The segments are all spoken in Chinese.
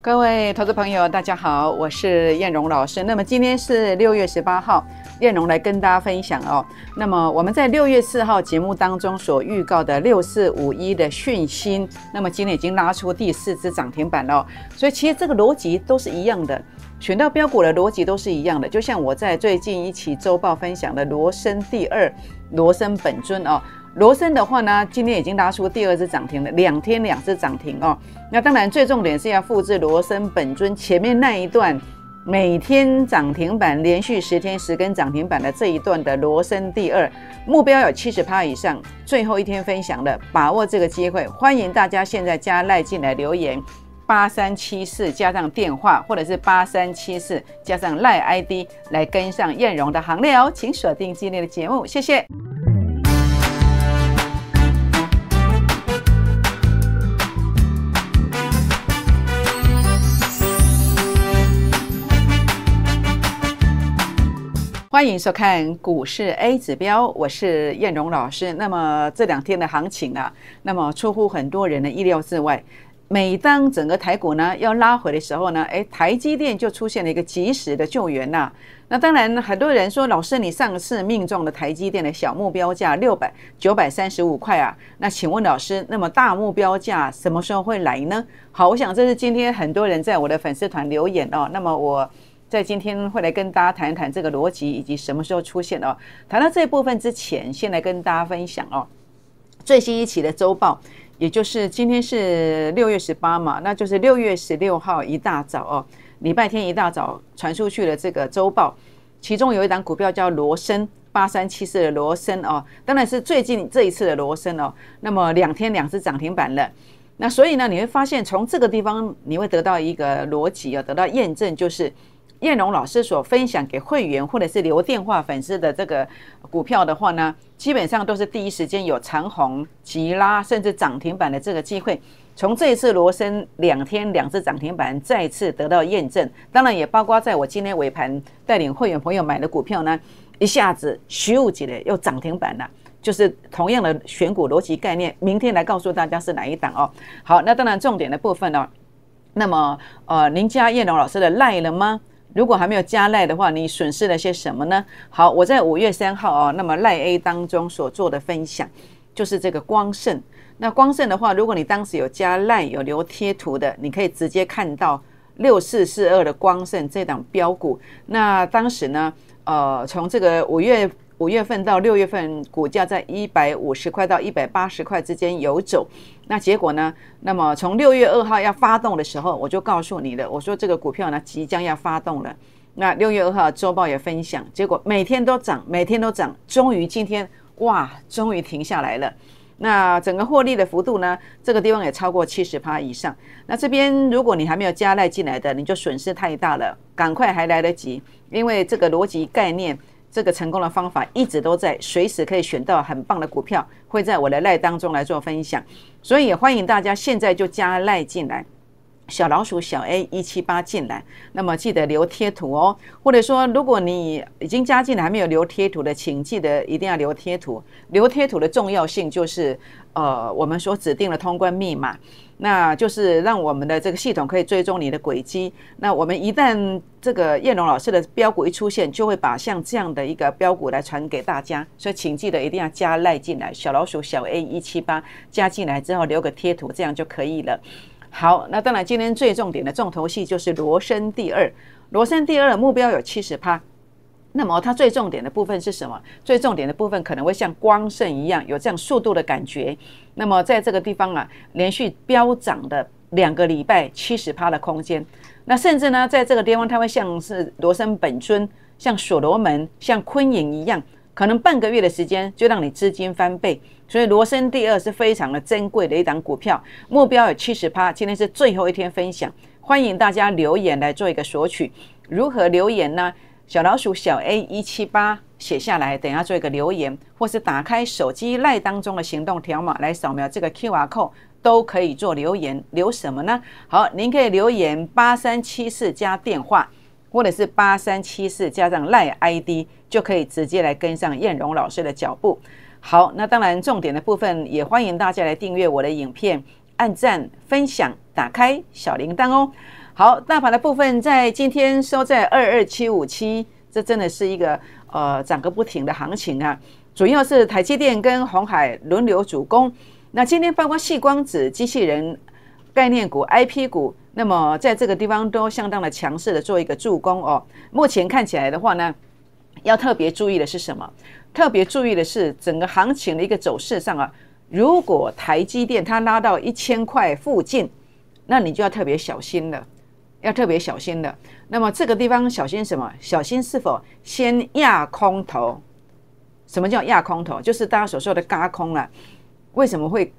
各位投资朋友，大家好，我是燕荣老师。那么今天是六月十八号，燕荣来跟大家分享哦。那么我们在六月四号节目当中所预告的六四五一的讯息，那么今天已经拉出第四只涨停板了。所以其实这个逻辑都是一样的，选到标股的逻辑都是一样的。就像我在最近一期周报分享的罗森第二，罗森本尊哦。罗森的话呢，今天已经拉出第二次涨停了，两天两次涨停哦。那当然，最重点是要复制罗森本尊前面那一段每天涨停板连续十天十根涨停板的这一段的罗森第二目标有七十趴以上。最后一天分享了，把握这个机会，欢迎大家现在加赖进来留言八三七四加上电话，或者是八三七四加上赖 ID 来跟上艳荣的行列哦。请锁定今天的节目，谢谢。欢迎收看股市 A 指标，我是燕荣老师。那么这两天的行情呢？那么出乎很多人的意料之外。每当整个台股呢要拉回的时候呢，哎，台积电就出现了一个及时的救援呐。那当然，很多人说老师，你上次命中了台积电的小目标价六百九百三十五块啊。那请问老师，那么大目标价什么时候会来呢？好，我想这是今天很多人在我的粉丝团留言哦。那么我。在今天会来跟大家谈一谈这个逻辑以及什么时候出现哦。谈到这一部分之前，先来跟大家分享哦，最新一期的周报，也就是今天是六月十八嘛，那就是六月十六号一大早哦，礼拜天一大早传出去的这个周报，其中有一档股票叫罗森八三七四的罗森哦，当然是最近这一次的罗森哦，那么两天两次涨停板了。那所以呢，你会发现从这个地方你会得到一个逻辑啊，得到验证就是。燕龙老师所分享给会员或者是留电话粉丝的这个股票的话呢，基本上都是第一时间有长虹、吉拉，甚至涨停板的这个机会。从这一次罗森两天两次涨停板再次得到验证，当然也包括在我今天尾盘带领会员朋友买的股票呢，一下子咻级的又涨停板了，就是同样的选股逻辑概念。明天来告诉大家是哪一档哦。好，那当然重点的部分呢，那么呃，您加燕龙老师的赖了吗？如果还没有加赖的话，你损失了些什么呢？好，我在五月三号啊，那么赖 A 当中所做的分享，就是这个光盛。那光盛的话，如果你当时有加赖有留贴图的，你可以直接看到六四四二的光盛这档标股。那当时呢，呃，从这个五月五月份到六月份，股价在一百五十块到一百八十块之间游走。那结果呢？那么从六月二号要发动的时候，我就告诉你了，我说这个股票呢即将要发动了。那六月二号周报也分享，结果每天都涨，每天都涨，终于今天哇，终于停下来了。那整个获利的幅度呢，这个地方也超过七十趴以上。那这边如果你还没有加赖进来的，你就损失太大了，赶快还来得及，因为这个逻辑概念。这个成功的方法一直都在，随时可以选到很棒的股票，会在我的赖当中来做分享，所以也欢迎大家现在就加赖进来，小老鼠小 A 一七八进来，那么记得留贴图哦，或者说如果你已经加进来还没有留贴图的，请记得一定要留贴图，留贴图的重要性就是呃我们所指定的通关密码。那就是让我们的这个系统可以追踪你的轨迹。那我们一旦这个叶龙老师的标股一出现，就会把像这样的一个标股来传给大家。所以请记得一定要加赖进来，小老鼠小 A 一七八加进来之后留个贴图，这样就可以了。好，那当然今天最重点的重头戏就是罗森第二，罗森第二目标有七十趴。那么它最重点的部分是什么？最重点的部分可能会像光盛一样，有这样速度的感觉。那么在这个地方啊，连续飙涨的两个礼拜，七十趴的空间。那甚至呢，在这个地方，它会像是罗森本尊、像所罗门、像坤影一样，可能半个月的时间就让你资金翻倍。所以罗森第二是非常的珍贵的一档股票，目标有七十趴。今天是最后一天分享，欢迎大家留言来做一个索取。如何留言呢？小老鼠小 A 一七八写下来，等下做一个留言，或是打开手机赖当中的行动条码来扫描这个 Q R code，都可以做留言。留什么呢？好，您可以留言八三七四加电话，或者是八三七四加上赖 ID，就可以直接来跟上燕荣老师的脚步。好，那当然重点的部分也欢迎大家来订阅我的影片，按赞、分享、打开小铃铛哦。好，大盘的部分在今天收在二二七五七，这真的是一个呃涨个不停的行情啊！主要是台积电跟红海轮流主攻，那今天包括细光子、机器人概念股、I P 股，那么在这个地方都相当的强势的做一个助攻哦。目前看起来的话呢，要特别注意的是什么？特别注意的是整个行情的一个走势上啊，如果台积电它拉到一千块附近，那你就要特别小心了。要特别小心的。那么这个地方小心什么？小心是否先压空头？什么叫压空头？就是大家所说的嘎空了。为什么会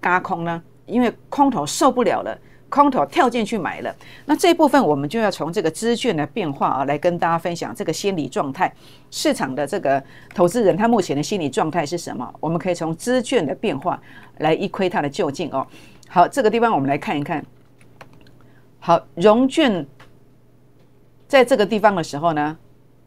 嘎空呢？因为空头受不了了，空头跳进去买了。那这部分我们就要从这个资券的变化啊，来跟大家分享这个心理状态，市场的这个投资人他目前的心理状态是什么？我们可以从资券的变化来一窥他的究竟哦。好，这个地方我们来看一看。好，融券在这个地方的时候呢，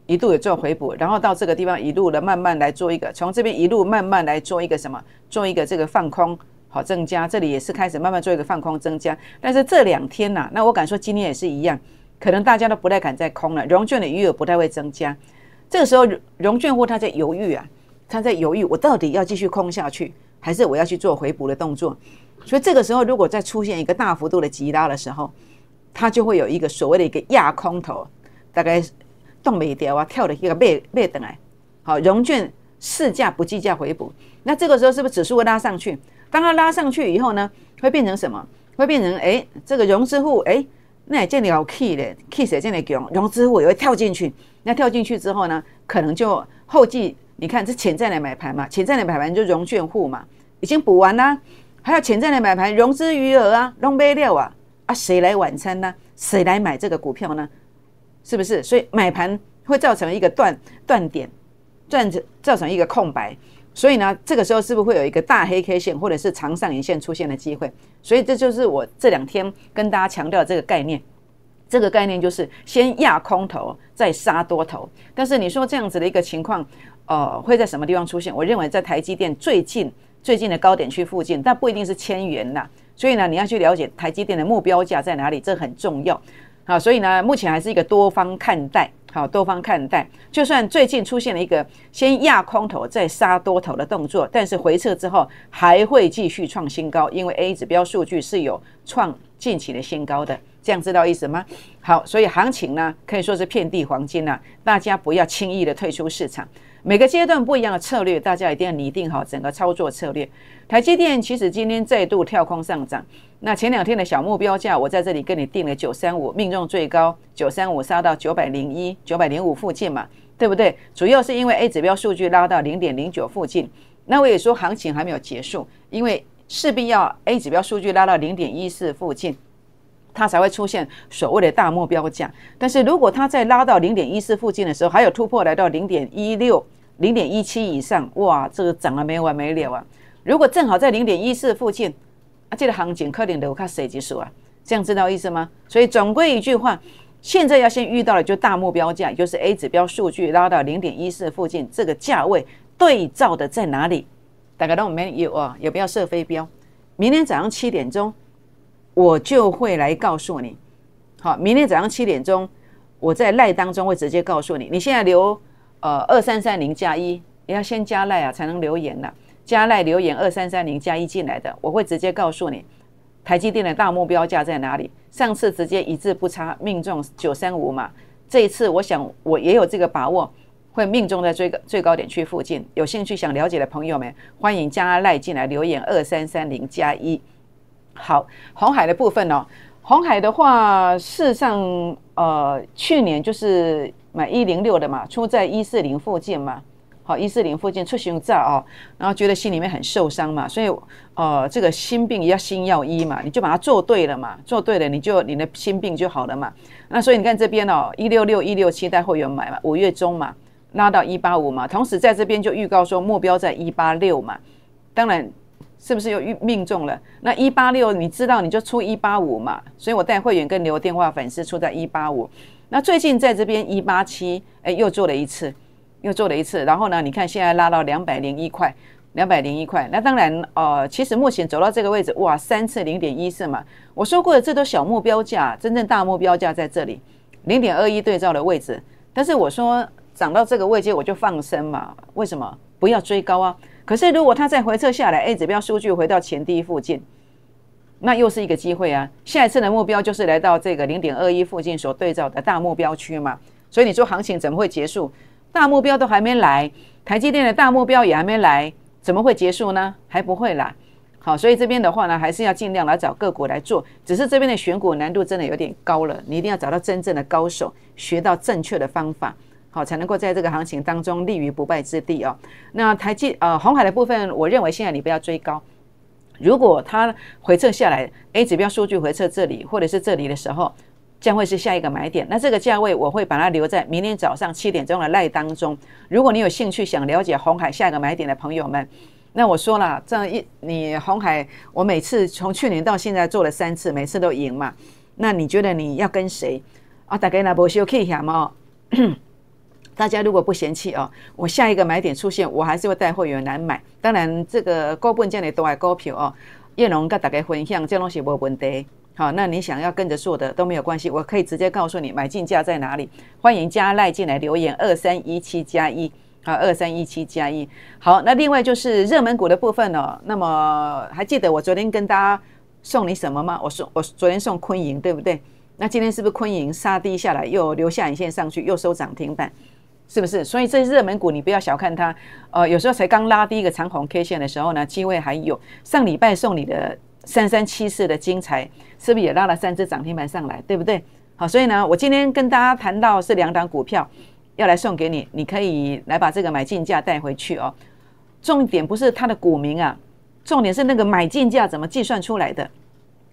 一度有做回补，然后到这个地方一路的慢慢来做一个，从这边一路慢慢来做一个什么？做一个这个放空，好增加。这里也是开始慢慢做一个放空增加。但是这两天呐，那我敢说今天也是一样，可能大家都不太敢再空了，融券的余额不太会增加。这个时候，融券户他在犹豫啊，他在犹豫，我到底要继续空下去，还是我要去做回补的动作？所以这个时候，如果再出现一个大幅度的急拉的时候，它就会有一个所谓的一个压空头，大概动没掉啊，跳了一个卖卖单来，好融券市价不计价回补，那这个时候是不是指数会拉上去？当它拉上去以后呢，会变成什么？会变成哎，这个融资户哎，那也见了气嘞，气也见得穷，融资户也会跳进去。那跳进去之后呢，可能就后继你看这潜在的买盘嘛，潜在的买盘就融券户嘛，已经补完啦，还有潜在的买盘融资余额啊，弄没掉啊。啊，谁来晚餐呢？谁来买这个股票呢？是不是？所以买盘会造成一个断断点，断造成一个空白。所以呢，这个时候是不是会有一个大黑 K 线或者是长上影线出现的机会？所以这就是我这两天跟大家强调这个概念。这个概念就是先压空头，再杀多头。但是你说这样子的一个情况，呃，会在什么地方出现？我认为在台积电最近最近的高点区附近，但不一定是千元呐。所以呢，你要去了解台积电的目标价在哪里，这很重要。好，所以呢，目前还是一个多方看待，好，多方看待。就算最近出现了一个先压空头再杀多头的动作，但是回撤之后还会继续创新高，因为 A 指标数据是有创近期的新高的，这样知道意思吗？好，所以行情呢可以说是遍地黄金呐，大家不要轻易的退出市场。每个阶段不一样的策略，大家一定要拟定好整个操作策略。台积电其实今天再度跳空上涨，那前两天的小目标价，我在这里跟你定了九三五，命中最高九三五，杀到九百零一、九百零五附近嘛，对不对？主要是因为 A 指标数据拉到零点零九附近，那我也说行情还没有结束，因为势必要 A 指标数据拉到零点一四附近。它才会出现所谓的大目标价，但是如果它再拉到零点一四附近的时候，还有突破来到零点一六、零点一七以上，哇，这个涨了没完没了啊！如果正好在零点一四附近，啊，这个行情可能头，看谁结束啊？这样知道意思吗？所以总归一句话，现在要先遇到的就大目标价，就是 A 指标数据拉到零点一四附近这个价位，对照的在哪里？大家都没有啊，也不要设飞标。明天早上七点钟。我就会来告诉你，好，明天早上七点钟，我在赖当中会直接告诉你。你现在留呃二三三零加一，你要先加赖啊，才能留言的。加赖留言二三三零加一进来的，我会直接告诉你，台积电的大目标价在哪里？上次直接一字不差命中九三五嘛，这一次我想我也有这个把握，会命中在最高最高点区附近。有兴趣想了解的朋友们，欢迎加赖进来留言二三三零加一。好，红海的部分哦，红海的话，事实上，呃，去年就是买一零六的嘛，出在一四零附近嘛，好，一四零附近出熊炸哦，然后觉得心里面很受伤嘛，所以，呃，这个心病要心要医嘛，你就把它做对了嘛，做对了，你就你的心病就好了嘛。那所以你看这边哦，一六六、一六七待会员买嘛，五月中嘛，拉到一八五嘛，同时在这边就预告说目标在一八六嘛，当然。是不是又命中了？那一八六，你知道你就出一八五嘛，所以我带会员跟留电话粉丝出在一八五。那最近在这边一八七，哎，又做了一次，又做了一次。然后呢，你看现在拉到两百零一块，两百零一块。那当然，呃，其实目前走到这个位置，哇，三次零点一四嘛。我说过的，这都小目标价，真正大目标价在这里，零点二一对照的位置。但是我说涨到这个位置我就放生嘛，为什么？不要追高啊。可是，如果它再回撤下来，A 指标数据回到前低附近，那又是一个机会啊！下一次的目标就是来到这个零点二一附近所对照的大目标区嘛。所以，你说行情怎么会结束？大目标都还没来，台积电的大目标也还没来，怎么会结束呢？还不会啦。好，所以这边的话呢，还是要尽量来找个股来做。只是这边的选股难度真的有点高了，你一定要找到真正的高手，学到正确的方法。好才能够在这个行情当中立于不败之地哦。那台积呃红海的部分，我认为现在你不要追高。如果它回撤下来，A 指标数据回撤这里或者是这里的时候，将会是下一个买点。那这个价位我会把它留在明天早上七点钟的赖当中。如果你有兴趣想了解红海下一个买点的朋友们，那我说了，这一你红海，我每次从去年到现在做了三次，每次都赢嘛。那你觉得你要跟谁啊？大概那不休 K 下大家如果不嫌弃哦，我下一个买点出现，我还是会带会员来买。当然，这个高本金的都爱高票哦。叶龙跟大家分享，这东西我问题。好，那你想要跟着做的都没有关系，我可以直接告诉你买进价在哪里。欢迎加赖进来留言二三一七加一啊，二三一七加一。好，那另外就是热门股的部分呢。那么还记得我昨天跟大家送你什么吗？我送我昨天送昆银，对不对？那今天是不是昆银杀低下来，又留下影线上去，又收涨停板？是不是？所以这热门股你不要小看它，呃，有时候才刚拉第一个长红 K 线的时候呢，机会还有。上礼拜送你的三三七四的精彩，是不是也拉了三只涨停板上来？对不对？好，所以呢，我今天跟大家谈到是两档股票要来送给你，你可以来把这个买进价带回去哦。重点不是它的股名啊，重点是那个买进价怎么计算出来的。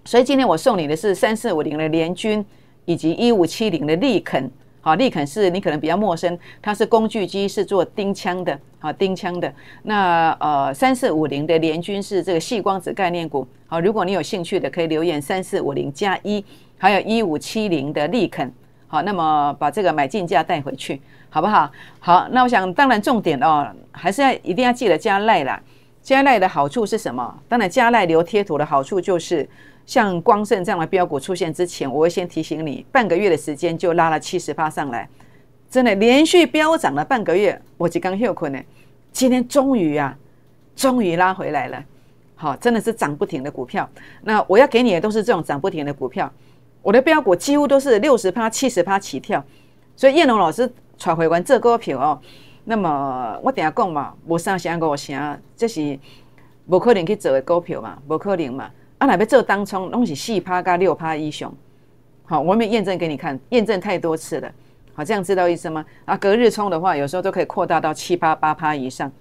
所以今天我送你的是三四五零的联军以及一五七零的利肯。啊，立肯是你可能比较陌生，它是工具机，是做钉枪的。好，钉枪的那呃，三四五零的联军是这个细光子概念股。好，如果你有兴趣的，可以留言三四五零加一，还有一五七零的立肯。好，那么把这个买进价带回去，好不好？好，那我想当然重点哦，还是要一定要记得加赖啦。加赖的好处是什么？当然，加赖留贴图的好处就是。像光盛这样的标股出现之前，我会先提醒你，半个月的时间就拉了七十趴上来，真的连续飙涨了半个月。我就刚秀困呢，今天终于啊，终于拉回来了。好，真的是涨不停的股票。那我要给你的都是这种涨不停的股票。我的标股几乎都是六十趴、七十趴起跳，所以叶龙老师传回完这股票哦，那么我等下讲嘛，无上先股先，这是无可能去做的股票嘛，无可能嘛。啊，那边做当冲，拢是四趴、加六趴、一雄好，我们验证给你看，验证太多次了，好，这样知道意思吗？啊，隔日冲的话，有时候都可以扩大到七八八趴以上。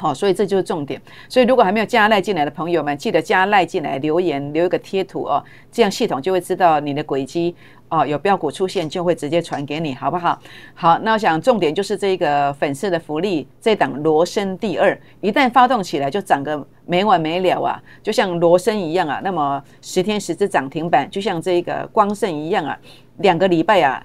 好，所以这就是重点。所以如果还没有加赖进来的朋友们，记得加赖进来留言留一个贴图哦，这样系统就会知道你的轨迹哦。有标股出现就会直接传给你，好不好？好，那我想重点就是这个粉丝的福利，这档罗森第二一旦发动起来就涨个没完没了啊，就像罗森一样啊。那么十天十只涨停板，就像这个光盛一样啊，两个礼拜啊。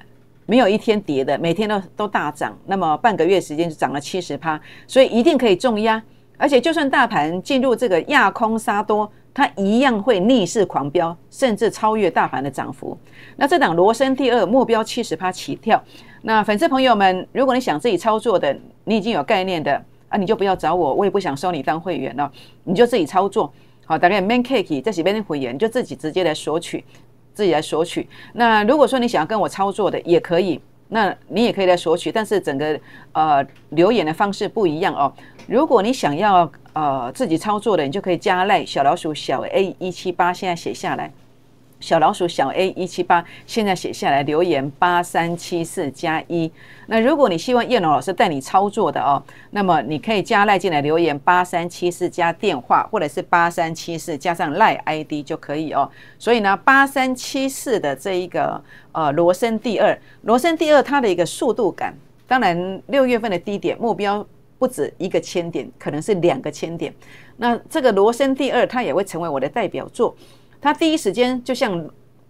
没有一天跌的，每天都都大涨，那么半个月时间就涨了七十趴，所以一定可以重压。而且就算大盘进入这个亚空杀多，它一样会逆势狂飙，甚至超越大盘的涨幅。那这档罗森第二目标七十趴起跳，那粉丝朋友们，如果你想自己操作的，你已经有概念的啊，你就不要找我，我也不想收你当会员了，你就自己操作。好，打概 main cake 这几边的会员就自己直接来索取。自己来索取。那如果说你想要跟我操作的也可以，那你也可以来索取，但是整个呃留言的方式不一样哦。如果你想要呃自己操作的，你就可以加赖小老鼠小 A 一七八，现在写下来。小老鼠小 A 一七八，现在写下来留言八三七四加一。那如果你希望叶龙老师带你操作的哦，那么你可以加赖进来留言八三七四加电话，或者是八三七四加上赖 ID 就可以哦。所以呢，八三七四的这一个呃罗森第二，罗森第二它的一个速度感，当然六月份的低点目标不止一个千点，可能是两个千点。那这个罗森第二它也会成为我的代表作。他第一时间就像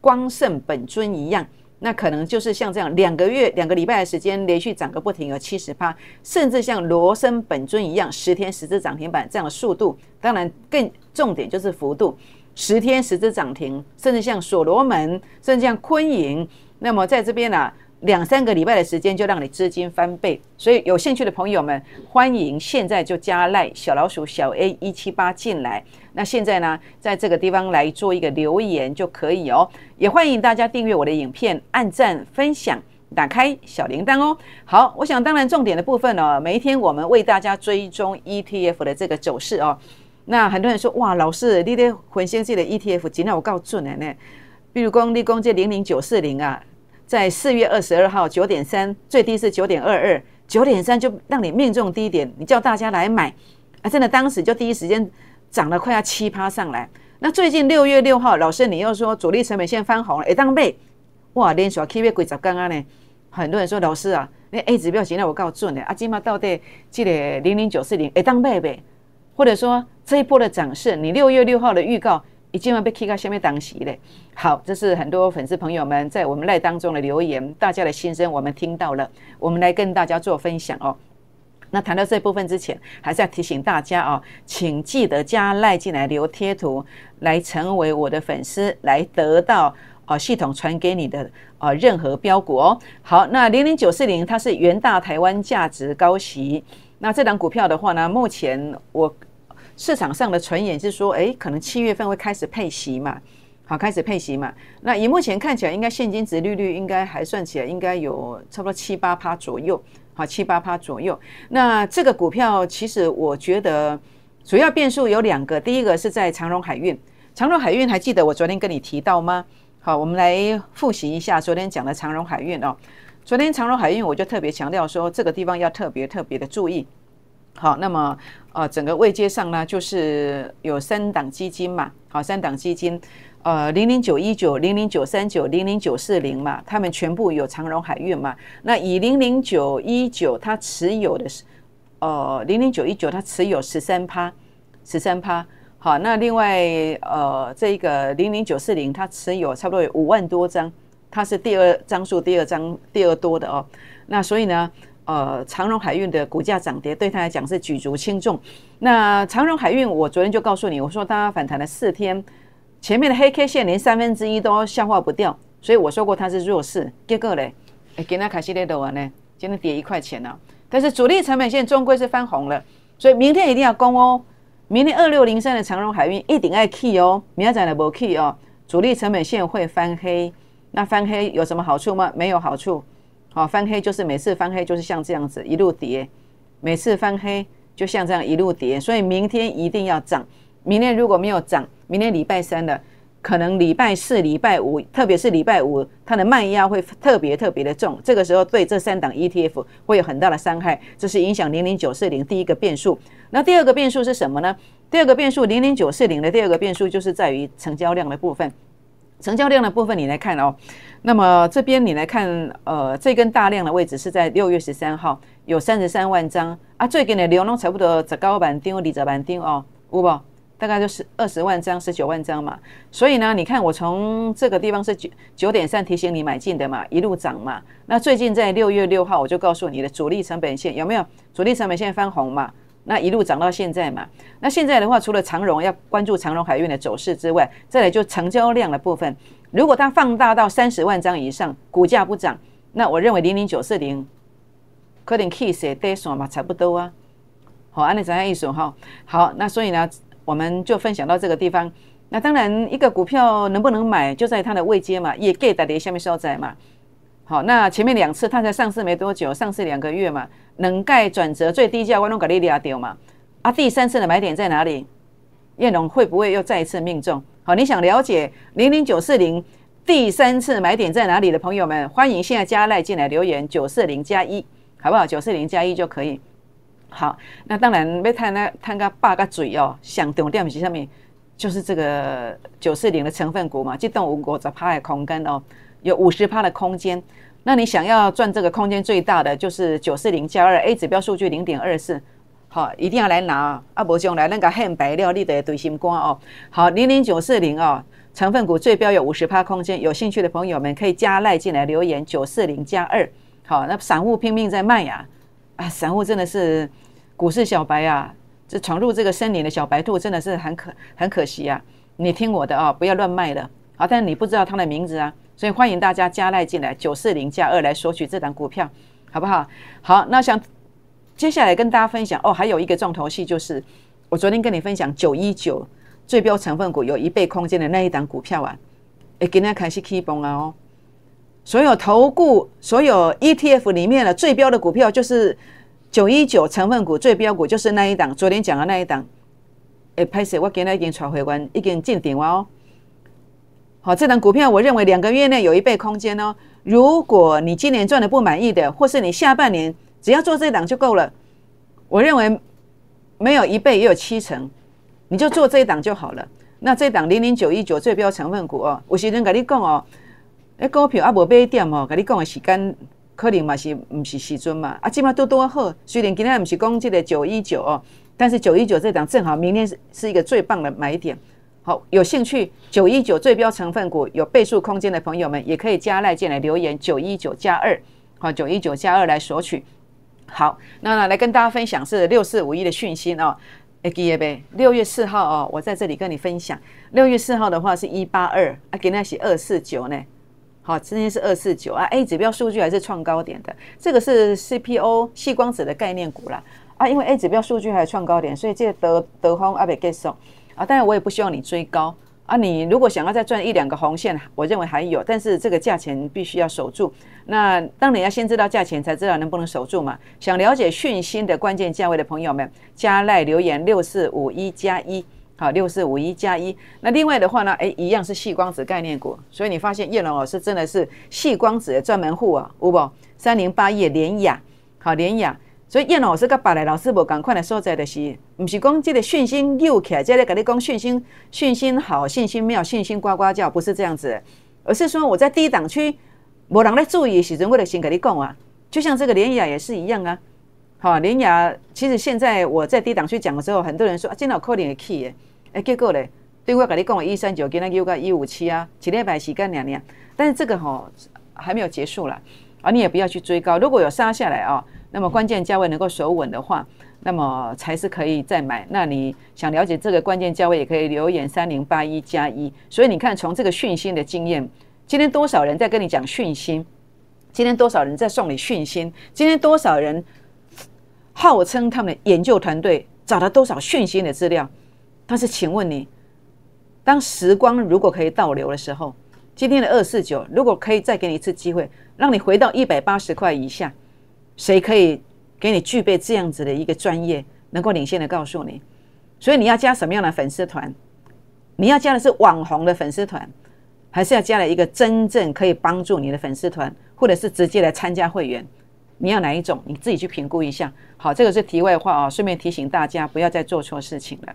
光盛本尊一样，那可能就是像这样两个月、两个礼拜的时间，连续涨个不停，有七十趴，甚至像罗森本尊一样，十天十只涨停板这样的速度。当然，更重点就是幅度，十天十只涨停，甚至像所罗门，甚至像昆盈。那么在这边呢，两三个礼拜的时间就让你资金翻倍。所以有兴趣的朋友们，欢迎现在就加赖小老鼠小 A 一七八进来。那现在呢，在这个地方来做一个留言就可以哦，也欢迎大家订阅我的影片、按赞、分享、打开小铃铛哦。好，我想当然重点的部分哦，每一天我们为大家追踪 ETF 的这个走势哦。那很多人说哇，老师，你的混星级的 ETF，今天我告准了呢。比如讲立功这零零九四零啊，在四月二十二号九点三，最低是九点二二，九点三就让你命中低点，你叫大家来买啊，真的当时就第一时间。涨得快要七趴上来。那最近六月六号，老师你又说主力成本线翻红，一当背，哇连续 K 线鬼十干啊呢。很多人说老师啊，那 A 指标现在我告准呢，阿今玛到底这个零零九四零一当背不？或者说这一波的涨势，你六月六号的预告已今晚被 K 到下面档洗嘞。好，这是很多粉丝朋友们在我们赖当中的留言，大家的心声我们听到了，我们来跟大家做分享哦。那谈到这部分之前，还是要提醒大家哦，请记得加赖进来留贴图，来成为我的粉丝，来得到啊系统传给你的啊任何标股哦。好，那零零九四零它是元大台湾价值高息，那这档股票的话呢，目前我市场上的传言是说，哎，可能七月份会开始配息嘛，好，开始配息嘛。那以目前看起来，应该现金值利率应该还算起来，应该有差不多七八趴左右。好七八趴左右，那这个股票其实我觉得主要变数有两个，第一个是在长荣海运，长荣海运还记得我昨天跟你提到吗？好，我们来复习一下昨天讲的长荣海运哦。昨天长荣海运我就特别强调说，这个地方要特别特别的注意。好，那么呃，整个位阶上呢，就是有三档基金嘛，好，三档基金。呃，零零九一九、零零九三九、零零九四零嘛，他们全部有长荣海运嘛。那以零零九一九，他持有的是呃零零九一九，他持有十三趴，十三趴。好，那另外呃这个零零九四零，他持有差不多有五万多张，他是第二张数，第二张第二多的哦。那所以呢，呃，长荣海运的股价涨跌对他来讲是举足轻重。那长荣海运，我昨天就告诉你，我说它反弹了四天。前面的黑 K 线连三分之一都消化不掉，所以我说过它是弱势。结果嘞，哎，今天卡西跌倒啊呢，今天跌一块钱了。但是主力成本线终归是翻红了，所以明天一定要攻哦。明天二六零三的长荣海运一定要 key 哦，明天再来不 key 哦，主力成本线会翻黑。那翻黑有什么好处吗？没有好处。好，翻黑就是每次翻黑就是像这样子一路跌，每次翻黑就像这样一路跌，所以明天一定要涨。明天如果没有涨，明天礼拜三的可能礼拜四、礼拜五，特别是礼拜五，它的卖压会特别特别的重。这个时候对这三档 ETF 会有很大的伤害，这是影响零零九四零第一个变数。那第二个变数是什么呢？第二个变数零零九四零的第二个变数就是在于成交量的部分。成交量的部分你来看哦，那么这边你来看，呃，这根大量的位置是在六月十三号有三十三万张啊，最近的流拢差不多十高板丢，二十万丢哦，有无？大概就是二十万张、十九万张嘛，所以呢，你看我从这个地方是九九点三提醒你买进的嘛，一路涨嘛。那最近在六月六号，我就告诉你的主力成本线有没有？主力成本线翻红嘛？那一路涨到现在嘛？那现在的话，除了长荣要关注长荣海运的走势之外，再来就成交量的部分，如果它放大到三十万张以上，股价不涨，那我认为零零九四零可能 s 势得上嘛，差不多啊。好，安内怎样意思哈？好，那所以呢？我们就分享到这个地方。那当然，一个股票能不能买，就在它的位阶嘛，也 get 到下面收窄嘛。好，那前面两次它才上市没多久，上市两个月嘛，能盖转折最低价我到格利亚掉嘛。啊，第三次的买点在哪里？燕龙会不会又再一次命中？好，你想了解零零九四零第三次买点在哪里的朋友们，欢迎现在加赖进来留言九四零加一，好不好？九四零加一就可以。好，那当然要赚啊，赚个八个嘴哦。想重点是什么？就是这个九四零的成分股嘛，即栋五五十趴的空间哦，有五十趴的空间。那你想要赚这个空间最大的，就是九四零加二 A 指标数据零点二四。好，一定要来拿阿伯忠来那个黑白料理的堆心肝哦。好，零零九四零哦，成分股最标有五十趴空间，有兴趣的朋友们可以加赖进来留言九四零加二。好，那散户拼命在卖呀，啊，散户真的是。股市小白啊，这闯入这个森林的小白兔真的是很可很可惜啊！你听我的啊，不要乱卖了好，但是你不知道它的名字啊，所以欢迎大家加赖进来九四零加二来索取这档股票，好不好？好，那想接下来跟大家分享哦，还有一个重头戏就是我昨天跟你分享九一九最标成分股有一倍空间的那一档股票啊，哎，今天开始启动啊哦！所有投顾、所有 ETF 里面的最标的股票就是。九一九成分股最标股就是那一档，昨天讲的那一档。哎，拍摄我今天已经传回完，已经见顶话哦。好，这档股票我认为两个月内有一倍空间哦。如果你今年赚的不满意的，或是你下半年只要做这档就够了。我认为没有一倍也有七成，你就做这档就好了。那这档零零九一九最标成分股哦，我些人跟你讲哦，哎，股票啊无买点哦，跟你讲的时间。可能嘛是不是时阵嘛啊，即码多多好。虽然今天唔是攻击的九一九哦，但是九一九这档正好明天是是一个最棒的买点。好，有兴趣九一九最标成分股有倍数空间的朋友们，也可以加赖进来留言九一九加二，好九一九加二来索取。好，那来跟大家分享是六四五一的讯息哦。哎，基耶贝，六月四号哦，我在这里跟你分享。六月四号的话是一八二，啊，今天是二四九呢。好，今天是二四九啊，A 指标数据还是创高点的，这个是 CPO 细光子的概念股啦。啊，因为 A 指标数据还是创高点，所以这个得得慌阿不给送啊，当然我也不希望你追高啊，你如果想要再赚一两个红线，我认为还有，但是这个价钱必须要守住。那当你要先知道价钱，才知道能不能守住嘛。想了解讯息的关键价位的朋友们，加赖留言六四五一加一。好，六四五一加一。那另外的话呢？哎，一样是细光子概念股。所以你发现叶龙老师真的是细光子的专门户啊，有不？三零八一联雅，好联雅。所以叶老师甲白内老师无赶款的所在的是，唔是讲这个讯心拗起来，再来跟你讲讯心，讯心好，信心妙，信心呱呱叫，不是这样子，而是说我在低档区，无人来注意，时阵，我就先跟你讲啊，就像这个联雅也是一样啊。好，你雅其实现在我在低档去讲的时候，很多人说啊，今天我可能 k 去 y 哎，结果嘞，对我跟你讲，一三九跟那个一五七啊，几了一百，洗干两年，但是这个哈还没有结束了啊，你也不要去追高，如果有杀下来啊，那么关键价位能够守稳的话，那么才是可以再买。那你想了解这个关键价位，也可以留言三零八一加一。所以你看，从这个讯息的经验，今天多少人在跟你讲讯息？今天多少人在送你讯心？今天多少人？号称他们的研究团队找到多少讯息的资料，但是请问你，当时光如果可以倒流的时候，今天的二四九如果可以再给你一次机会，让你回到一百八十块以下，谁可以给你具备这样子的一个专业，能够领先的告诉你？所以你要加什么样的粉丝团？你要加的是网红的粉丝团，还是要加了一个真正可以帮助你的粉丝团，或者是直接来参加会员？你要哪一种？你自己去评估一下。好，这个是题外话哦，顺便提醒大家不要再做错事情了。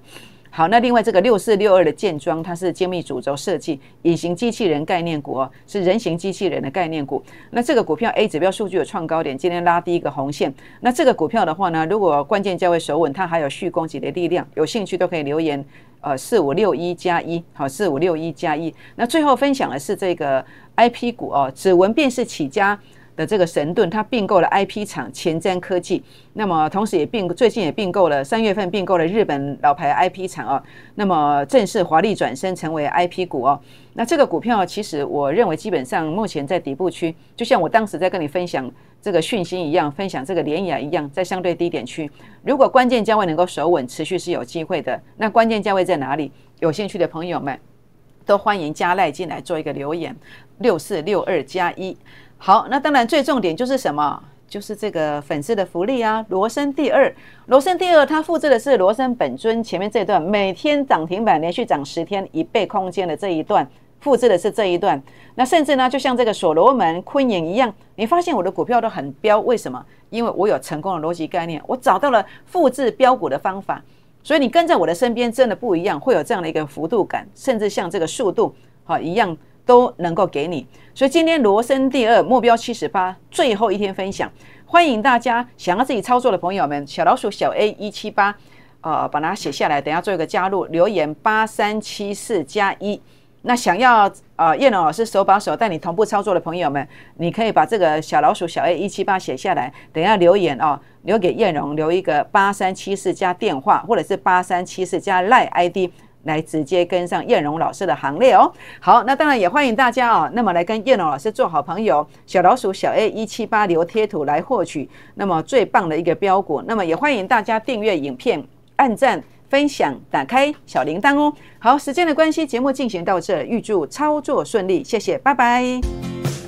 好，那另外这个六四六二的建装，它是精密主轴设计、隐形机器人概念股哦，是人形机器人的概念股。那这个股票 A 指标数据有创高点，今天拉低一个红线。那这个股票的话呢，如果关键价位守稳，它还有续攻击的力量。有兴趣都可以留言，呃，四五六一加一，好，四五六一加一。那最后分享的是这个 IP 股哦，指纹辨识起家。的这个神盾，它并购了 IP 厂前瞻科技，那么同时也并最近也并购了三月份并购了日本老牌 IP 厂哦，那么正式华丽转身成为 IP 股哦。那这个股票其实我认为基本上目前在底部区，就像我当时在跟你分享这个讯息一样，分享这个联雅一样，在相对低点区，如果关键价位能够守稳，持续是有机会的。那关键价位在哪里？有兴趣的朋友们都欢迎加赖进来做一个留言：六四六二加一。好，那当然最重点就是什么？就是这个粉丝的福利啊！罗森第二，罗森第二，它复制的是罗森本尊前面这一段，每天涨停板连续涨十天一倍空间的这一段，复制的是这一段。那甚至呢，就像这个所罗门、坤影一样，你发现我的股票都很标，为什么？因为我有成功的逻辑概念，我找到了复制标股的方法，所以你跟在我的身边真的不一样，会有这样的一个幅度感，甚至像这个速度，好一样。都能够给你，所以今天罗森第二目标七十八，最后一天分享，欢迎大家想要自己操作的朋友们，小老鼠小 A 一七八，呃，把它写下来，等下做一个加入留言八三七四加一。那想要呃燕荣老师手把手带你同步操作的朋友们，你可以把这个小老鼠小 A 一七八写下来，等下留言哦，留给叶荣留一个八三七四加电话，或者是八三七四加赖 ID。来直接跟上燕荣老师的行列哦。好，那当然也欢迎大家啊，那么来跟燕荣老师做好朋友。小老鼠小 A 一七八留贴图来获取那么最棒的一个标股。那么也欢迎大家订阅影片、按赞、分享、打开小铃铛哦。好，时间的关系，节目进行到这，预祝操作顺利，谢谢，拜拜。